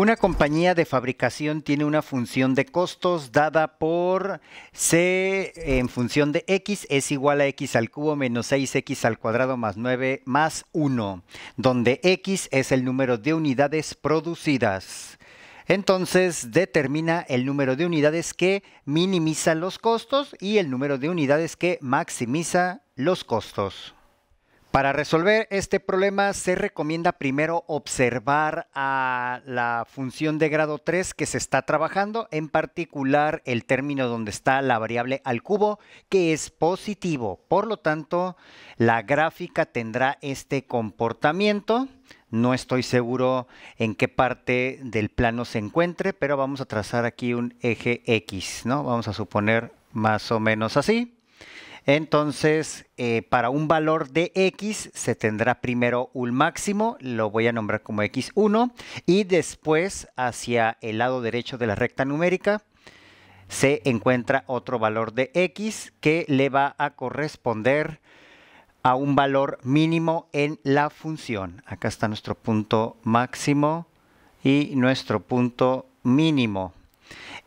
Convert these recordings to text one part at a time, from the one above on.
Una compañía de fabricación tiene una función de costos dada por C en función de X es igual a X al cubo menos 6X al cuadrado más 9 más 1, donde X es el número de unidades producidas. Entonces determina el número de unidades que minimiza los costos y el número de unidades que maximiza los costos. Para resolver este problema se recomienda primero observar a la función de grado 3 que se está trabajando, en particular el término donde está la variable al cubo, que es positivo. Por lo tanto, la gráfica tendrá este comportamiento. No estoy seguro en qué parte del plano se encuentre, pero vamos a trazar aquí un eje X, ¿no? Vamos a suponer más o menos así. Entonces, eh, para un valor de X se tendrá primero un máximo, lo voy a nombrar como X1, y después hacia el lado derecho de la recta numérica se encuentra otro valor de X que le va a corresponder a un valor mínimo en la función. Acá está nuestro punto máximo y nuestro punto mínimo.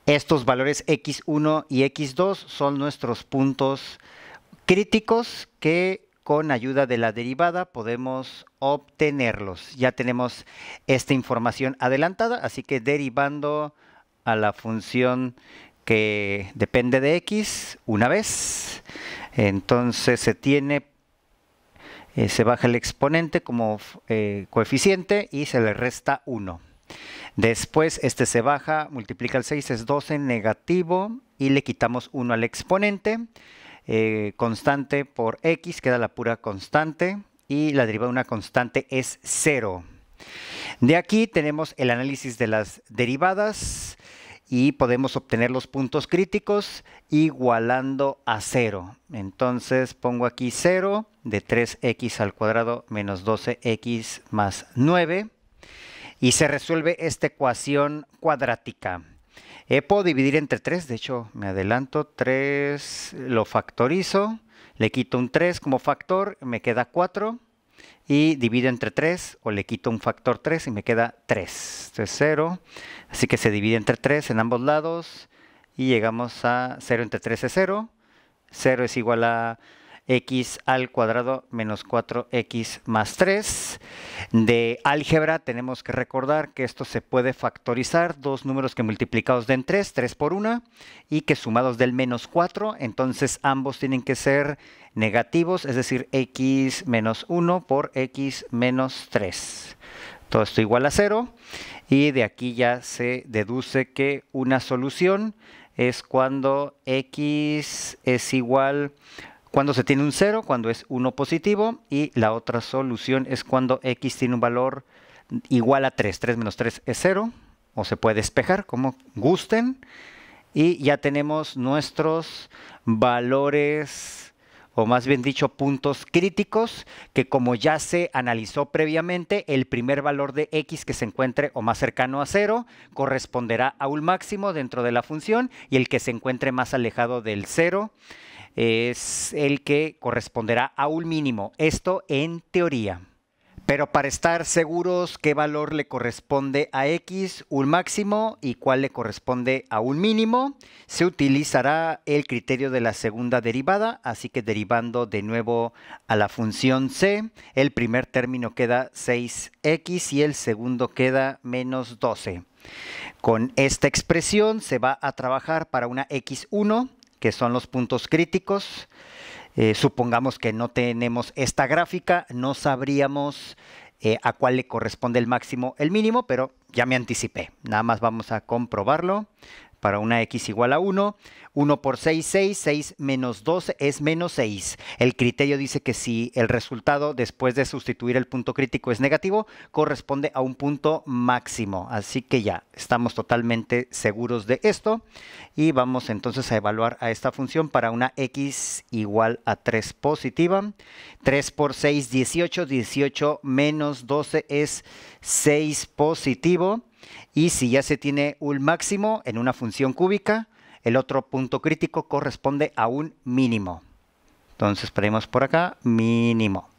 Estos valores x1 y x2 son nuestros puntos críticos que con ayuda de la derivada podemos obtenerlos. Ya tenemos esta información adelantada, así que derivando a la función que depende de x una vez, entonces se tiene, eh, se baja el exponente como eh, coeficiente y se le resta 1. Después este se baja, multiplica el 6, es 12 negativo y le quitamos 1 al exponente. Eh, constante por x, queda la pura constante, y la derivada de una constante es 0. De aquí tenemos el análisis de las derivadas y podemos obtener los puntos críticos igualando a 0. Entonces pongo aquí 0 de 3x al cuadrado menos 12x más 9 y se resuelve esta ecuación cuadrática. Epo eh, puedo dividir entre 3, de hecho me adelanto, 3 lo factorizo, le quito un 3 como factor, me queda 4 y divido entre 3 o le quito un factor 3 y me queda 3. Esto es 0, así que se divide entre 3 en ambos lados y llegamos a 0 entre 3 es 0. 0 es igual a x al cuadrado menos 4x más 3. De álgebra tenemos que recordar que esto se puede factorizar, dos números que multiplicados den 3, 3 por 1, y que sumados del menos 4, entonces ambos tienen que ser negativos, es decir, x menos 1 por x menos 3 todo esto igual a 0 y de aquí ya se deduce que una solución es cuando x es igual cuando se tiene un 0, cuando es 1 positivo. Y la otra solución es cuando x tiene un valor igual a 3. 3 menos 3 es 0. O se puede despejar, como gusten. Y ya tenemos nuestros valores o más bien dicho puntos críticos, que como ya se analizó previamente, el primer valor de x que se encuentre o más cercano a 0 corresponderá a un máximo dentro de la función y el que se encuentre más alejado del 0 es el que corresponderá a un mínimo. Esto en teoría. Pero para estar seguros qué valor le corresponde a X, un máximo, y cuál le corresponde a un mínimo, se utilizará el criterio de la segunda derivada, así que derivando de nuevo a la función C, el primer término queda 6X y el segundo queda menos 12. Con esta expresión se va a trabajar para una X1 que son los puntos críticos. Eh, supongamos que no tenemos esta gráfica, no sabríamos eh, a cuál le corresponde el máximo, el mínimo, pero ya me anticipé. Nada más vamos a comprobarlo para una x igual a 1. 1 por 6, 6, 6 menos 12 es menos 6. El criterio dice que si el resultado después de sustituir el punto crítico es negativo, corresponde a un punto máximo. Así que ya estamos totalmente seguros de esto y vamos entonces a evaluar a esta función para una x igual a 3 positiva. 3 por 6, 18, 18 menos 12 es 6 positivo. Y si ya se tiene un máximo en una función cúbica, el otro punto crítico corresponde a un mínimo. Entonces ponemos por acá mínimo.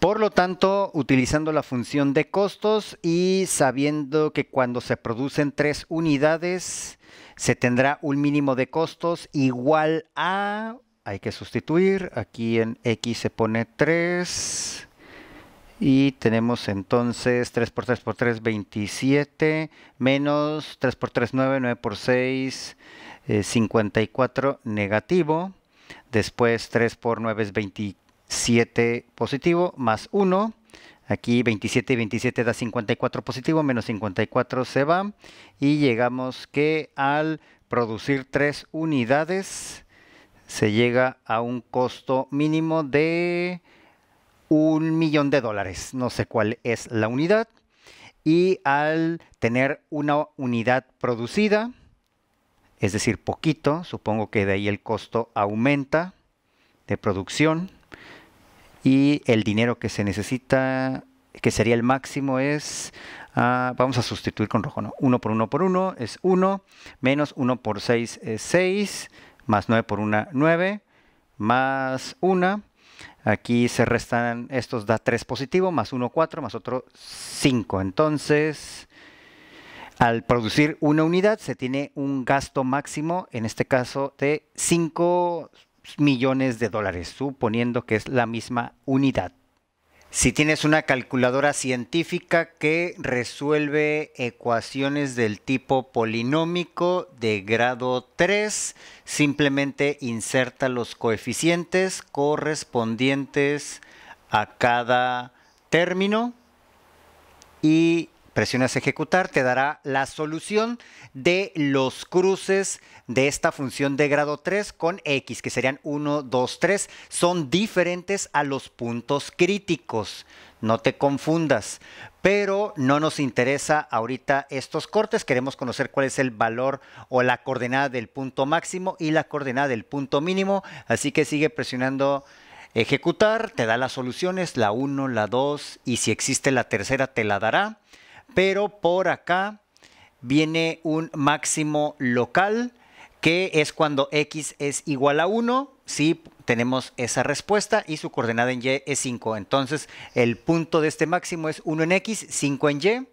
Por lo tanto, utilizando la función de costos y sabiendo que cuando se producen tres unidades, se tendrá un mínimo de costos igual a, hay que sustituir, aquí en X se pone 3, y tenemos entonces 3 por 3 por 3, 27, menos 3 por 3, 9, 9 por 6, 54 eh, negativo. Después 3 por 9 es 27 positivo, más 1. Aquí 27 y 27 da 54 positivo, menos 54 se va. Y llegamos que al producir 3 unidades se llega a un costo mínimo de un millón de dólares, no sé cuál es la unidad, y al tener una unidad producida, es decir, poquito, supongo que de ahí el costo aumenta de producción y el dinero que se necesita, que sería el máximo, es, ah, vamos a sustituir con rojo, ¿no? 1 por 1 por 1 es 1, menos 1 por 6 es 6, más 9 por 1, es 9, más 1 Aquí se restan, estos da 3 positivo, más 1, 4, más otro 5. Entonces, al producir una unidad se tiene un gasto máximo, en este caso de 5 millones de dólares, suponiendo que es la misma unidad. Si tienes una calculadora científica que resuelve ecuaciones del tipo polinómico de grado 3, simplemente inserta los coeficientes correspondientes a cada término y presionas ejecutar, te dará la solución de los cruces de esta función de grado 3 con X, que serían 1, 2, 3. Son diferentes a los puntos críticos, no te confundas. Pero no nos interesa ahorita estos cortes, queremos conocer cuál es el valor o la coordenada del punto máximo y la coordenada del punto mínimo, así que sigue presionando ejecutar, te da las soluciones, la 1, la 2 y si existe la tercera te la dará pero por acá viene un máximo local que es cuando x es igual a 1, si tenemos esa respuesta y su coordenada en y es 5. Entonces el punto de este máximo es 1 en x, 5 en y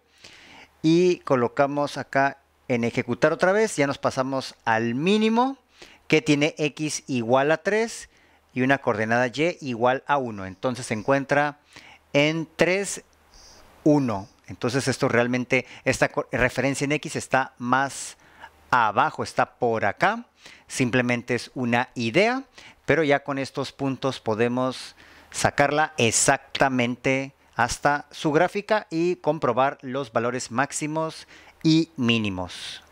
y colocamos acá en ejecutar otra vez, ya nos pasamos al mínimo que tiene x igual a 3 y una coordenada y igual a 1. Entonces se encuentra en 3, 1. Entonces esto realmente, esta referencia en X está más abajo, está por acá. Simplemente es una idea, pero ya con estos puntos podemos sacarla exactamente hasta su gráfica y comprobar los valores máximos y mínimos.